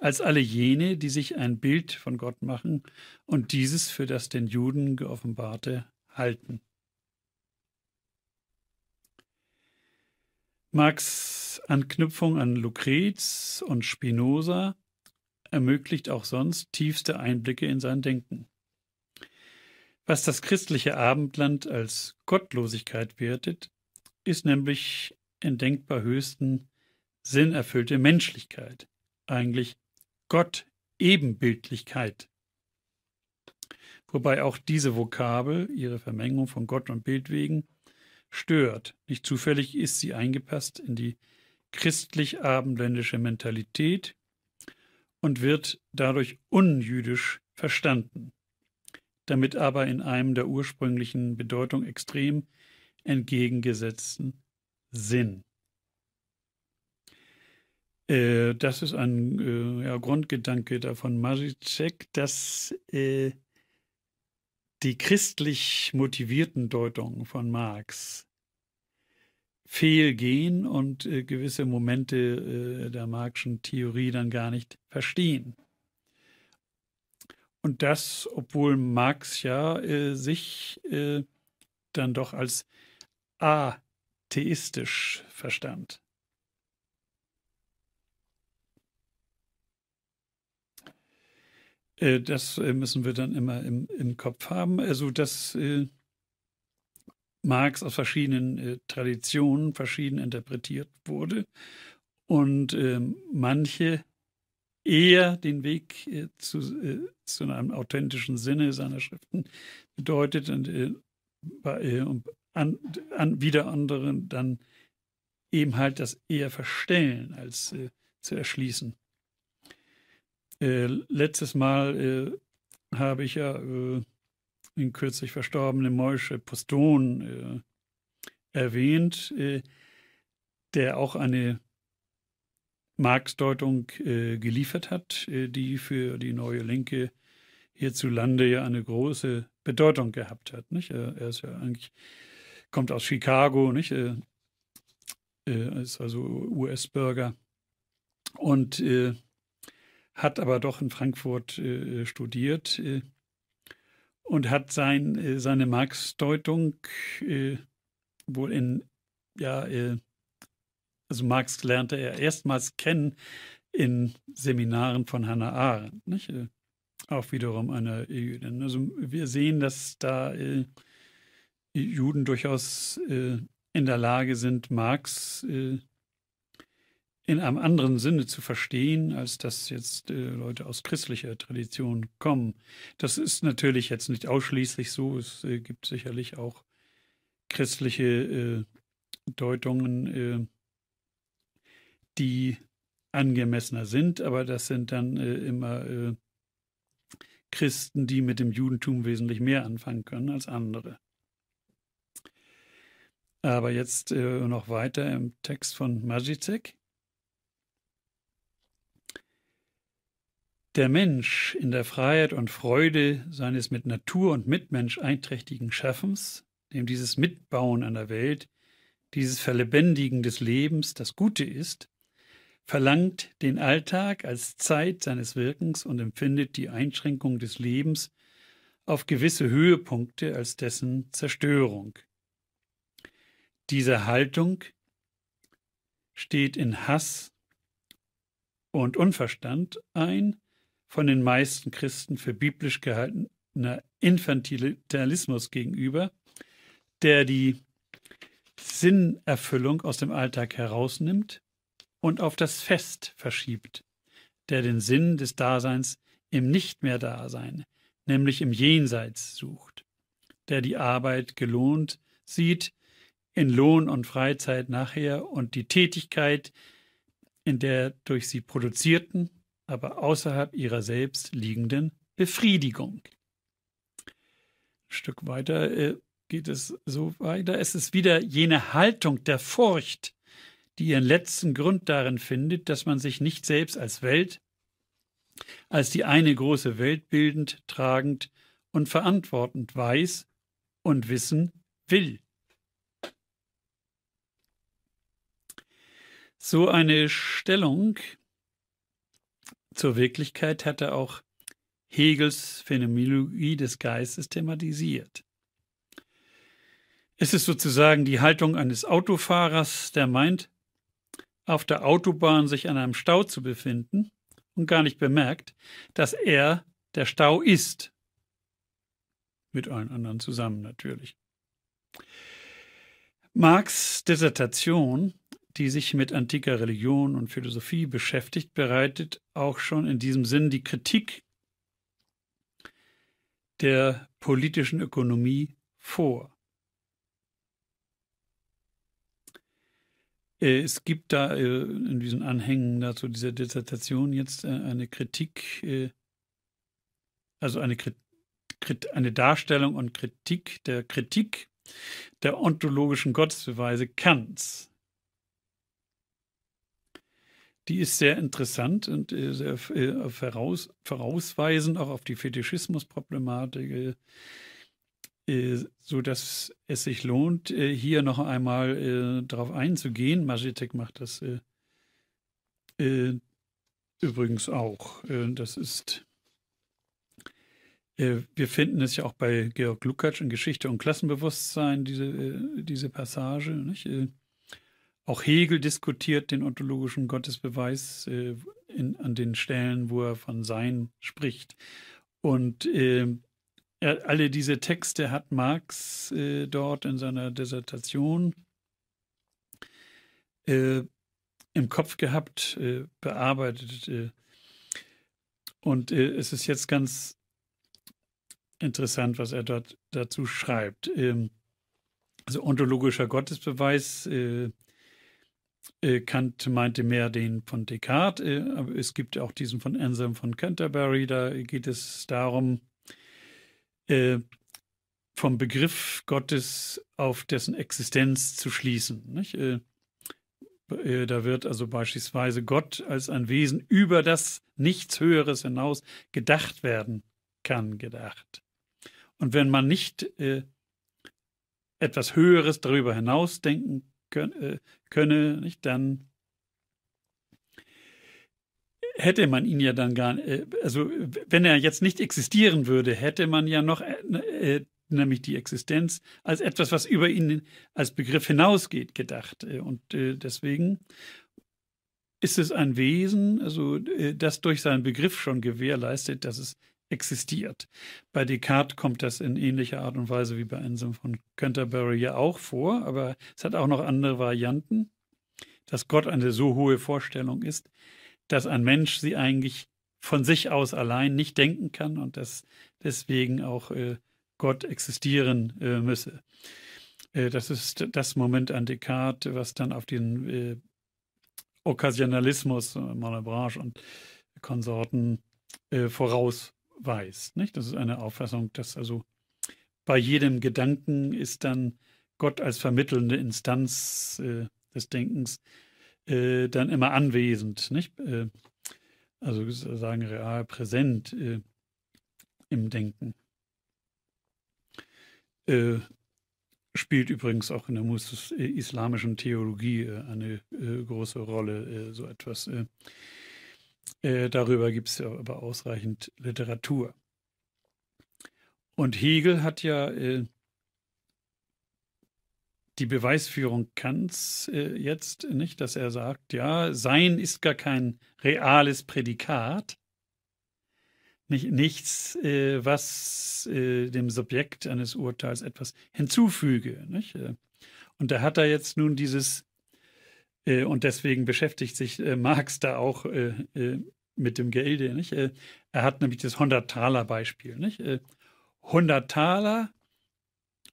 als alle jene, die sich ein Bild von Gott machen und dieses für das den Juden geoffenbarte halten. Marx Anknüpfung an Lucrez und Spinoza ermöglicht auch sonst tiefste Einblicke in sein Denken. Was das christliche Abendland als Gottlosigkeit wertet, ist nämlich in denkbar höchsten Sinn erfüllte Menschlichkeit, eigentlich Gott-Ebenbildlichkeit. Wobei auch diese Vokabel, ihre Vermengung von Gott und Bild wegen, stört. Nicht zufällig ist sie eingepasst in die christlich-abendländische Mentalität und wird dadurch unjüdisch verstanden damit aber in einem der ursprünglichen Bedeutung extrem entgegengesetzten Sinn. Äh, das ist ein äh, ja, Grundgedanke davon Majicek, dass äh, die christlich motivierten Deutungen von Marx fehlgehen und äh, gewisse Momente äh, der Marxischen Theorie dann gar nicht verstehen. Und das, obwohl Marx ja äh, sich äh, dann doch als atheistisch verstand. Äh, das äh, müssen wir dann immer im, im Kopf haben. Also, dass äh, Marx aus verschiedenen Traditionen verschieden interpretiert wurde und ähm, manche eher den Weg äh, zu, äh, zu einem authentischen Sinne seiner Schriften bedeutet und, äh, und an, an wieder anderen dann eben halt das eher verstellen als zu erschließen. letztes Mal habe ich ja den kürzlich verstorbenen Mäusche Poston erwähnt, der auch eine Marx-Deutung äh, geliefert hat, äh, die für die neue Linke hierzulande ja eine große Bedeutung gehabt hat. Nicht? Er, er ist ja eigentlich, kommt aus Chicago, nicht? Äh, äh ist also US-Bürger und äh, hat aber doch in Frankfurt äh, studiert und hat sein, seine Marx-Deutung wohl in ja, also Marx lernte er erstmals kennen in Seminaren von Hannah Arendt. Nicht? Äh, auch wiederum einer Jüdin. Also wir sehen, dass da äh, Juden durchaus äh, in der Lage sind, Marx äh, in einem anderen Sinne zu verstehen, als dass jetzt äh, Leute aus christlicher Tradition kommen. Das ist natürlich jetzt nicht ausschließlich so. Es äh, gibt sicherlich auch christliche äh, Deutungen äh, die angemessener sind, aber das sind dann äh, immer äh, Christen, die mit dem Judentum wesentlich mehr anfangen können als andere. Aber jetzt äh, noch weiter im Text von Majicek. Der Mensch in der Freiheit und Freude seines mit Natur und Mitmensch einträchtigen Schaffens, dem dieses Mitbauen an der Welt, dieses Verlebendigen des Lebens das Gute ist, verlangt den Alltag als Zeit seines Wirkens und empfindet die Einschränkung des Lebens auf gewisse Höhepunkte als dessen Zerstörung. Diese Haltung steht in Hass und Unverstand ein, von den meisten Christen für biblisch gehaltener Infantilismus gegenüber, der die Sinnerfüllung aus dem Alltag herausnimmt und auf das Fest verschiebt, der den Sinn des Daseins im Nicht mehr Dasein, nämlich im Jenseits sucht, der die Arbeit gelohnt sieht, in Lohn und Freizeit nachher und die Tätigkeit, in der durch sie produzierten, aber außerhalb ihrer selbst liegenden Befriedigung. Ein Stück weiter äh, geht es so weiter. Es ist wieder jene Haltung der Furcht, die ihren letzten Grund darin findet, dass man sich nicht selbst als Welt, als die eine große Welt bildend, tragend und verantwortend weiß und wissen will. So eine Stellung zur Wirklichkeit hatte auch Hegels Phänomenologie des Geistes thematisiert. Es ist sozusagen die Haltung eines Autofahrers, der meint, auf der Autobahn sich an einem Stau zu befinden und gar nicht bemerkt, dass er der Stau ist. Mit allen anderen zusammen natürlich. Marx Dissertation, die sich mit antiker Religion und Philosophie beschäftigt, bereitet auch schon in diesem Sinn die Kritik der politischen Ökonomie vor. Äh, es gibt da äh, in diesen Anhängen dazu dieser Dissertation jetzt äh, eine Kritik, also eine, Kritik, eine Darstellung und Kritik der Kritik der ontologischen Gottesbeweise Kants. Die ist sehr interessant und sehr voraus, vorausweisend auch auf die Fetischismusproblematik äh, so dass es sich lohnt, äh, hier noch einmal äh, darauf einzugehen. Magitek macht das übrigens auch. Das ist, wir finden es ja auch bei Georg Lukacs in Geschichte und Klassenbewusstsein, diese, diese Passage. Auch Hegel diskutiert den ontologischen Gottesbeweis an den Stellen, wo er von Sein spricht. Und äh, er, alle diese Texte hat Marx äh, dort in seiner Dissertation äh, im Kopf gehabt, äh, bearbeitet. Äh. und äh, es ist jetzt ganz interessant, was er dort dazu schreibt. Ähm, also ontologischer Gottesbeweis. Äh, Kant meinte mehr den von Descartes, aber es gibt auch diesen von Anselm von Canterbury. Da geht es darum, äh, vom Begriff Gottes auf dessen Existenz zu schließen. Äh, äh, da wird also beispielsweise Gott als ein Wesen, über das nichts Höheres hinaus gedacht werden kann, gedacht. Und wenn man nicht äh, etwas Höheres darüber hinaus denken äh, könne, nicht, dann hätte man ihn ja dann gar nicht, äh, also wenn er jetzt nicht existieren würde, hätte man ja noch äh, äh, nämlich die Existenz als etwas, was über ihn als Begriff hinausgeht, gedacht. Äh, und äh, deswegen ist es ein Wesen, also das durch seinen Begriff schon gewährleistet, dass es existiert. Bei Descartes kommt das in ähnlicher Art und Weise wie bei Anselm von Canterbury ja auch vor, aber es hat auch noch andere Varianten, dass Gott eine so hohe Vorstellung ist, dass ein Mensch sie eigentlich von sich aus allein nicht denken kann und dass deswegen auch äh, Gott existieren äh, müsse. Äh, das ist das Moment an Descartes, was dann auf den äh, Okkasionalismus, äh, Malebranche und Konsorten äh, vorausweist. Nicht? Das ist eine Auffassung, dass also bei jedem Gedanken ist dann Gott als vermittelnde Instanz des Denkens äh, dann immer anwesend, nicht? Äh, also sagen real präsent äh, im Denken. Äh, spielt übrigens auch in der Mus äh, islamischen Theologie eine große Rolle, so etwas. darüber gibt es ja aber ausreichend Literatur. Und Hegel hat ja in die Beweisführung Kants äh, jetzt, nicht, dass er sagt, ja, Sein ist gar kein reales Prädikat, nicht, nichts, äh, was äh, dem Subjekt eines Urteils etwas hinzufüge. Nicht? Äh, und da hat er jetzt nun dieses, äh, und deswegen beschäftigt sich äh, Marx da auch mit dem Gelde. Nicht? er hat nämlich das 100-Taler-Beispiel. 100 Taler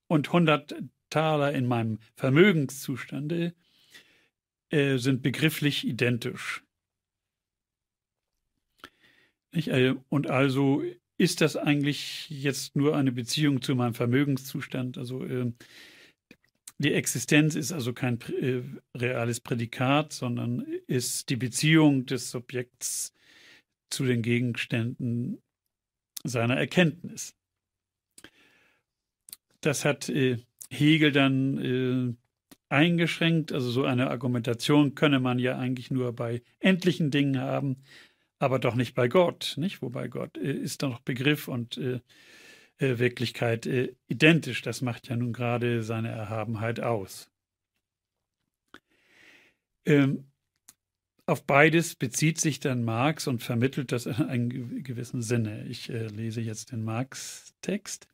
und 100 Taler in meinem Vermögenszustande äh, sind begrifflich identisch. Nicht? Äh, und also ist das eigentlich jetzt nur eine Beziehung zu meinem Vermögenszustand? Also äh, die Existenz ist also kein äh, reales Prädikat, sondern ist die Beziehung des Subjekts zu den Gegenständen seiner Erkenntnis. Das hat äh, Hegel dann äh, eingeschränkt. Also so eine Argumentation könne man ja eigentlich nur bei endlichen Dingen haben, aber doch nicht bei Gott, nicht? Wobei Gott äh, ist dann noch Begriff und äh, äh Wirklichkeit äh, identisch. Das macht ja nun gerade seine Erhabenheit aus. Ähm, auf beides bezieht sich dann Marx und vermittelt das in einem gewissen Sinne. Ich äh, lese jetzt den Marx-Text.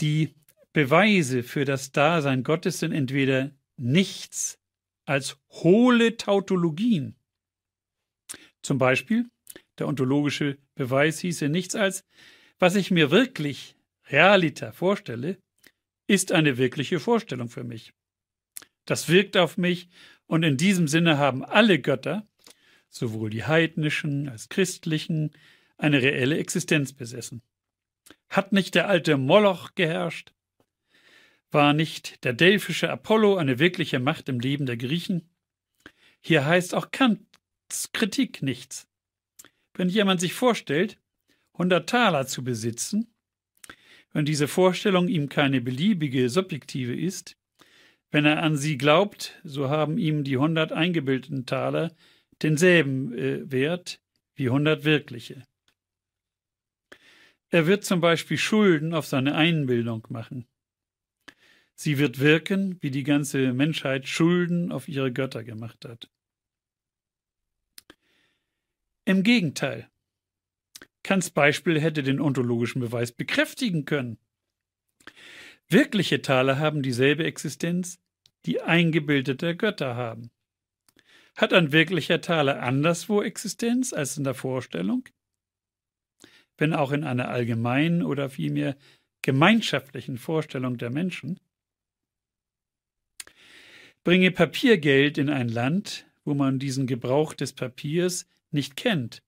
Die Beweise für das Dasein Gottes sind entweder nichts als hohle Tautologien. Zum Beispiel, der ontologische Beweis hieße nichts als, was ich mir wirklich realita vorstelle, ist eine wirkliche Vorstellung für mich. Das wirkt auf mich und in diesem Sinne haben alle Götter, sowohl die heidnischen als christlichen, eine reelle Existenz besessen. Hat nicht der alte Moloch geherrscht? War nicht der delphische Apollo eine wirkliche Macht im Leben der Griechen? Hier heißt auch Kants Kritik nichts. Wenn jemand sich vorstellt, 100 Taler zu besitzen, wenn diese Vorstellung ihm keine beliebige subjektive ist, wenn er an sie glaubt, so haben ihm die 100 eingebildeten Taler denselben äh, Wert wie 100 wirkliche. Er wird zum Beispiel Schulden auf seine Einbildung machen. Sie wird wirken, wie die ganze Menschheit Schulden auf ihre Götter gemacht hat. Im Gegenteil, Kants Beispiel hätte den ontologischen Beweis bekräftigen können. Wirkliche Taler haben dieselbe Existenz, die eingebildete Götter haben. Hat ein wirklicher Taler anderswo Existenz als in der Vorstellung? Wenn auch in einer allgemeinen oder vielmehr gemeinschaftlichen Vorstellung der Menschen? Bringe Papiergeld in ein Land, wo man diesen Gebrauch des Papiers nicht kennt.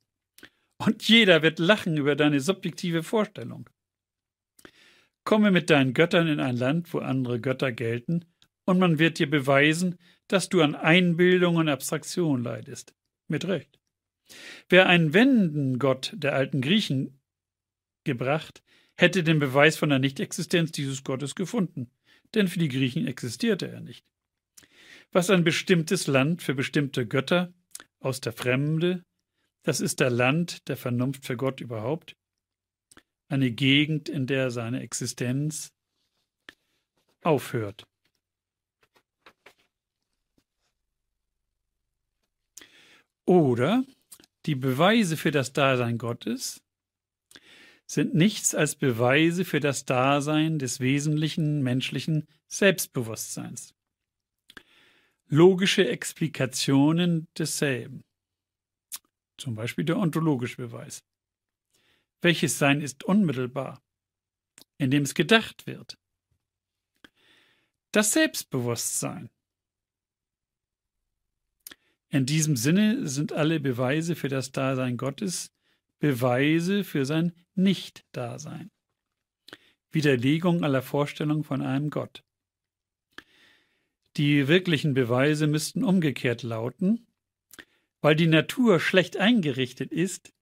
Und jeder wird lachen über deine subjektive Vorstellung. Komme mit deinen Göttern in ein Land, wo andere Götter gelten, und man wird dir beweisen, dass du an Einbildung und Abstraktion leidest. Mit Recht. Wer einen Wendengott der alten Griechen gebracht, hätte den Beweis von der Nichtexistenz dieses Gottes gefunden, denn für die Griechen existierte er nicht. Was ein bestimmtes Land für bestimmte Götter aus der Fremde, das ist der Land der Vernunft für Gott überhaupt, eine Gegend, in der seine Existenz aufhört. Oder die Beweise für das Dasein Gottes sind nichts als Beweise für das Dasein des wesentlichen menschlichen Selbstbewusstseins logische Explikationen desselben, zum Beispiel der ontologische Beweis, welches Sein ist unmittelbar, indem es gedacht wird. Das Selbstbewusstsein. In diesem Sinne sind alle Beweise für das Dasein Gottes Beweise für sein Nicht-Dasein. Widerlegung aller Vorstellung von einem Gott. Die wirklichen Beweise müssten umgekehrt lauten, weil die Natur schlecht eingerichtet ist,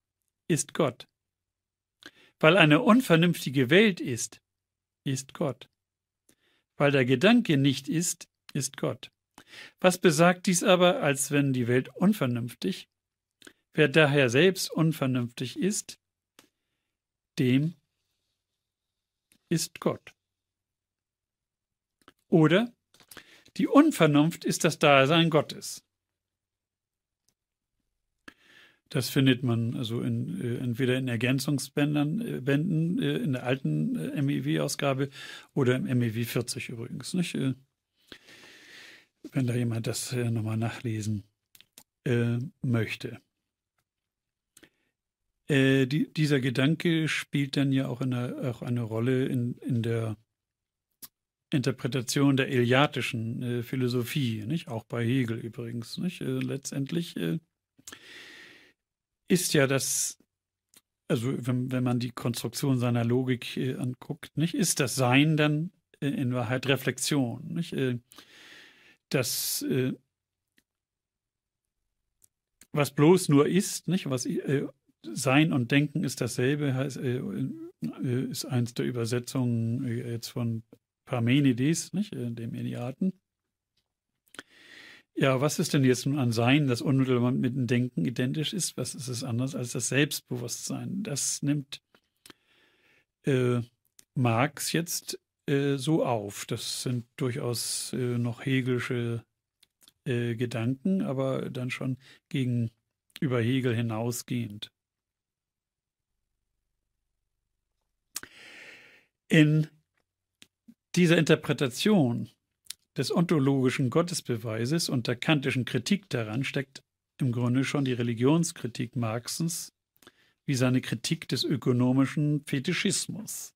ist Gott. Weil eine unvernünftige Welt ist, ist Gott. Weil der Gedanke nicht ist, ist Gott. Was besagt dies aber, als wenn die Welt unvernünftig? Wer daher selbst unvernünftig ist, dem ist Gott. Oder die Unvernunft ist das Dasein Gottes. Das findet man also in, äh, entweder in Ergänzungsbänden äh, Bänden, äh, in der alten äh, MEW-Ausgabe oder im MEW 40 übrigens. Nicht? Äh, wenn da jemand das äh, nochmal nachlesen möchte. Die, dieser Gedanke spielt dann ja auch, der, auch eine Rolle in, in der Interpretation der iliatischen äh, Philosophie, nicht? Auch bei Hegel übrigens, nicht? Äh, letztendlich äh, ist ja das, also wenn, wenn man die Konstruktion seiner Logik äh, anguckt, nicht? Ist das Sein dann äh, in Wahrheit Reflexion, nicht? Äh, das, was bloß nur ist, nicht? Was Sein und Denken ist dasselbe, heißt, ist eins der Übersetzungen jetzt von Parmenides, nicht, äh, dem Enneaten. Ja, was ist denn jetzt nun an Sein, das unmittelbar mit dem Denken identisch ist? Was ist es anders als das Selbstbewusstsein? Das nimmt äh, Marx jetzt äh, so auf. Das sind durchaus äh, noch hegelische äh, Gedanken, aber dann schon gegen über Hegel hinausgehend. In dieser Interpretation des ontologischen Gottesbeweises und der kantischen Kritik daran steckt im Grunde schon die Religionskritik Marxens wie seine Kritik des ökonomischen Fetischismus.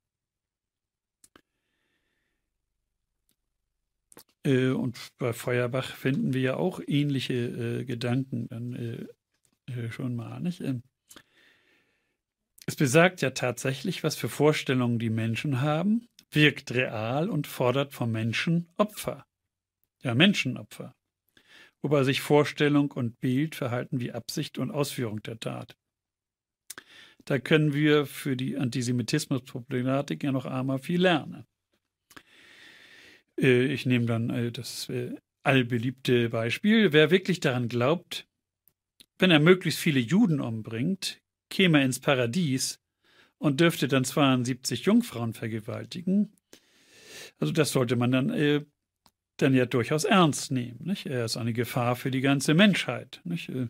Äh, und bei Feuerbach finden wir ja auch ähnliche äh, Gedanken dann äh, äh schon mal, nicht? Ähm, es besagt ja tatsächlich, was für Vorstellungen die Menschen haben wirkt real und fordert vom Menschen Opfer. Ja, Menschenopfer. Wobei sich Vorstellung und Bild verhalten wie Absicht und Ausführung der Tat. Da können wir für die Antisemitismusproblematik ja noch einmal viel lernen. Äh, ich nehme dann äh, das äh, allbeliebte Beispiel. Wer wirklich daran glaubt, wenn er möglichst viele Juden umbringt, käme er ins Paradies, und dürfte dann 72 Jungfrauen vergewaltigen. Also das sollte man dann, äh, dann ja durchaus ernst nehmen. Nicht? Er ist eine Gefahr für die ganze Menschheit. Nicht? Äh,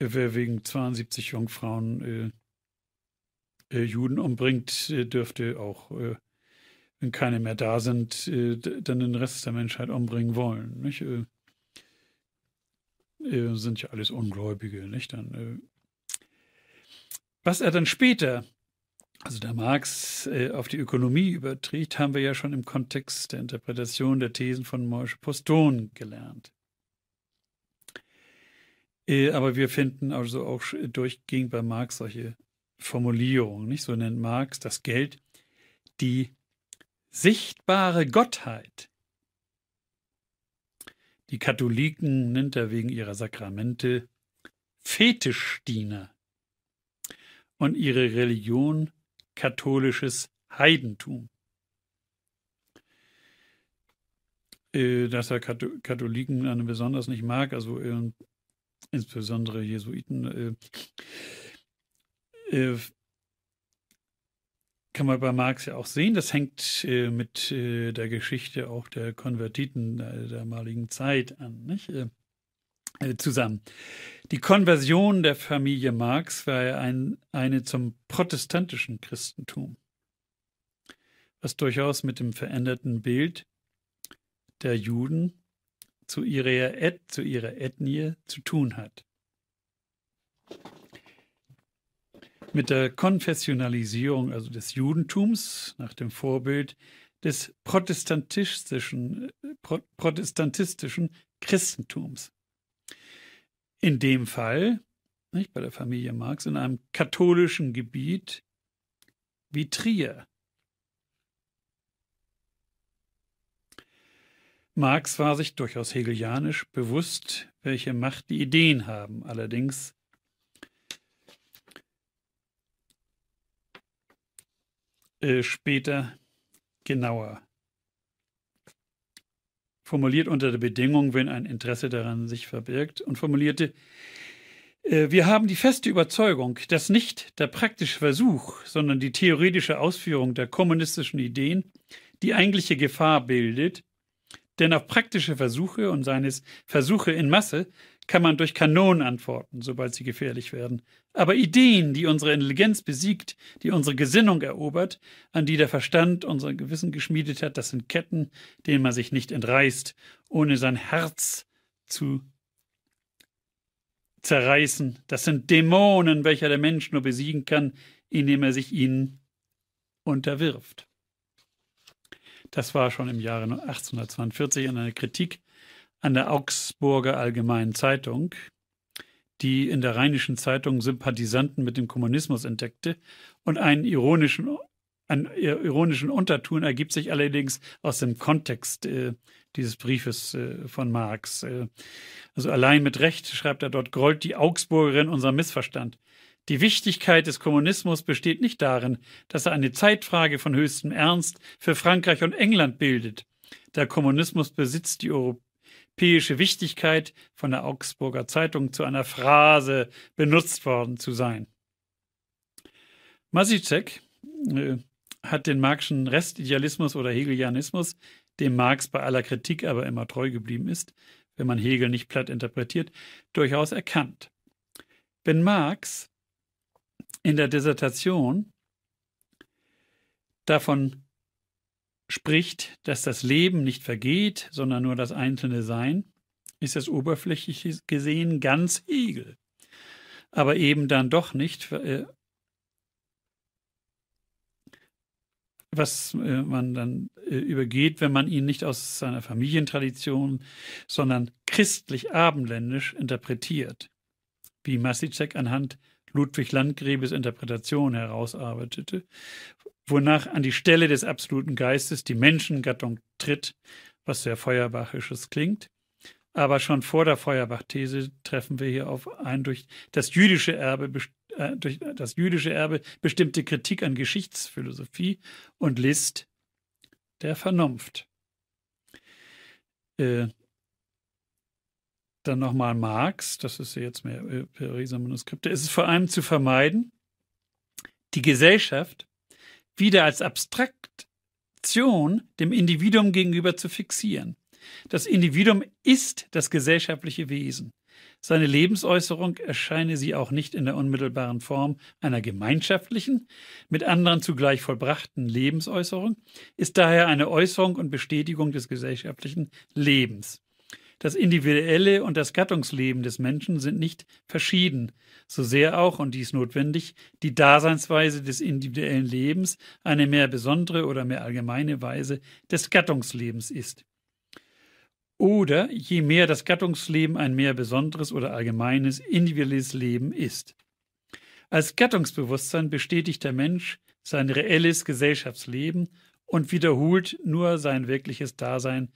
wer wegen 72 Jungfrauen äh, äh, Juden umbringt, äh, dürfte auch, äh, wenn keine mehr da sind, dann den Rest der Menschheit umbringen wollen. Nicht? sind ja alles Ungläubige, nicht? Dann was er dann später, also der Marx, äh, auf die Ökonomie überträgt, haben wir ja schon im Kontext der Interpretation der Thesen von Moishe Poston gelernt. Äh, aber wir finden also auch durchgehend bei Marx solche Formulierungen, nicht? So nennt Marx das Geld die sichtbare Gottheit. Die Katholiken nennt er wegen ihrer Sakramente Fetischdiener und ihre Religion katholisches Heidentum. Äh, dass er Katholiken besonders nicht mag, also äh, insbesondere Jesuiten, äh, kann man bei Marx ja auch sehen. Das hängt mit der Geschichte auch der Konvertiten der damaligen Zeit an. Nicht? Äh, zusammen. Die Konversion der Familie Marx war ein, eine zum protestantischen Christentum, was durchaus mit dem veränderten Bild der Juden zu ihrer, Et, zu ihrer Ethnie zu tun hat. Mit der Konfessionalisierung also des Judentums nach dem Vorbild des protestantistischen, äh, protestantistischen Christentums in dem Fall, nicht bei der Familie Marx, in einem katholischen Gebiet wie Trier. Marx war sich durchaus hegelianisch bewusst, welche Macht die Ideen haben. Allerdings äh, später genauer formuliert unter der Bedingung, wenn ein Interesse daran sich verbirgt, und formulierte, äh, wir haben die feste Überzeugung, dass nicht der praktische Versuch, sondern die theoretische Ausführung der kommunistischen Ideen die eigentliche Gefahr bildet, denn auf praktische Versuche und seines Versuche in Masse kann man durch Kanonen antworten, sobald sie gefährlich werden. Aber Ideen, die unsere Intelligenz besiegt, die unsere Gesinnung erobert, an die der Verstand unser Gewissen geschmiedet hat, das sind Ketten, denen man sich nicht entreißt, ohne sein Herz zu zerreißen. Das sind Dämonen, welcher der Mensch nur besiegen kann, indem er sich ihnen unterwirft. Das war schon im Jahre 1842 in einer Kritik an der Augsburger Allgemeinen Zeitung, die in der Rheinischen Zeitung Sympathisanten mit dem Kommunismus entdeckte und einen ironischen, einen ironischen Unterton ergibt sich allerdings aus dem Kontext äh, dieses Briefes äh, von Marx. Äh, also allein mit Recht, schreibt er dort, grollt die Augsburgerin unser Missverstand. Die Wichtigkeit des Kommunismus besteht nicht darin, dass er eine Zeitfrage von höchstem Ernst für Frankreich und England bildet. Der Kommunismus besitzt die Euro europäische Wichtigkeit von der Augsburger Zeitung zu einer Phrase benutzt worden zu sein. Masicek äh, hat den Marxischen Restidealismus oder Hegelianismus, dem Marx bei aller Kritik aber immer treu geblieben ist, wenn man Hegel nicht platt interpretiert, durchaus erkannt. Wenn Marx in der Dissertation davon spricht, dass das Leben nicht vergeht, sondern nur das einzelne Sein, ist das oberflächlich gesehen ganz Egel. Aber eben dann doch nicht, äh, was äh, man dann äh, übergeht, wenn man ihn nicht aus seiner Familientradition, sondern christlich-abendländisch interpretiert, wie Masicek anhand Ludwig Landgrebes Interpretation herausarbeitete, wonach an die Stelle des absoluten Geistes die Menschengattung tritt, was sehr Feuerbachisches klingt. Aber schon vor der Feuerbach-These treffen wir hier auf ein durch das jüdische Erbe äh, durch das jüdische Erbe bestimmte Kritik an Geschichtsphilosophie und List der Vernunft. Äh, dann nochmal Marx, das ist jetzt mehr Pariser Manuskripte. ist Es vor allem zu vermeiden, die Gesellschaft wieder als Abstraktion dem Individuum gegenüber zu fixieren. Das Individuum ist das gesellschaftliche Wesen. Seine Lebensäußerung erscheine sie auch nicht in der unmittelbaren Form einer gemeinschaftlichen, mit anderen zugleich vollbrachten Lebensäußerung, ist daher eine Äußerung und Bestätigung des gesellschaftlichen Lebens. Das individuelle und das Gattungsleben des Menschen sind nicht verschieden, so sehr auch, und dies notwendig, die Daseinsweise des individuellen Lebens eine mehr besondere oder mehr allgemeine Weise des Gattungslebens ist. Oder je mehr das Gattungsleben ein mehr besonderes oder allgemeines individuelles Leben ist. Als Gattungsbewusstsein bestätigt der Mensch sein reelles Gesellschaftsleben und wiederholt nur sein wirkliches Dasein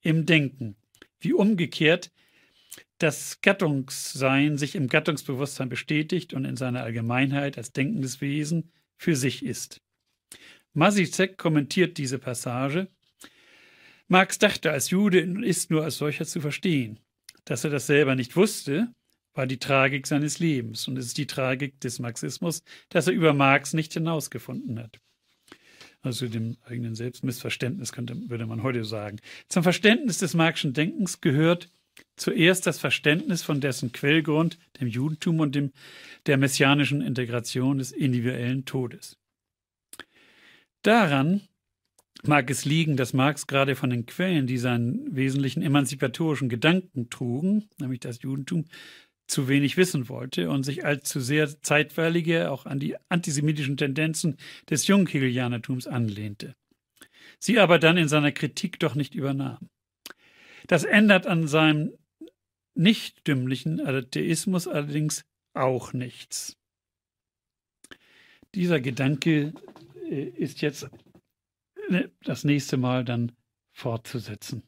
im Denken wie umgekehrt das Gattungssein sich im Gattungsbewusstsein bestätigt und in seiner Allgemeinheit als denkendes Wesen für sich ist. Masizek kommentiert diese Passage. Marx dachte als Jude und ist nur als solcher zu verstehen. Dass er das selber nicht wusste, war die Tragik seines Lebens und es ist die Tragik des Marxismus, dass er über Marx nicht hinausgefunden hat also dem eigenen Selbstmissverständnis, könnte, würde man heute sagen. Zum Verständnis des Marxischen Denkens gehört zuerst das Verständnis von dessen Quellgrund, dem Judentum und dem, der messianischen Integration des individuellen Todes. Daran mag es liegen, dass Marx gerade von den Quellen, die seinen wesentlichen emanzipatorischen Gedanken trugen, nämlich das Judentum, zu wenig wissen wollte und sich allzu sehr zeitweilige, auch an die antisemitischen Tendenzen des Junghegelianertums anlehnte. Sie aber dann in seiner Kritik doch nicht übernahm. Das ändert an seinem nicht dümmlichen Atheismus allerdings auch nichts. Dieser Gedanke äh, ist jetzt äh, das nächste Mal dann fortzusetzen.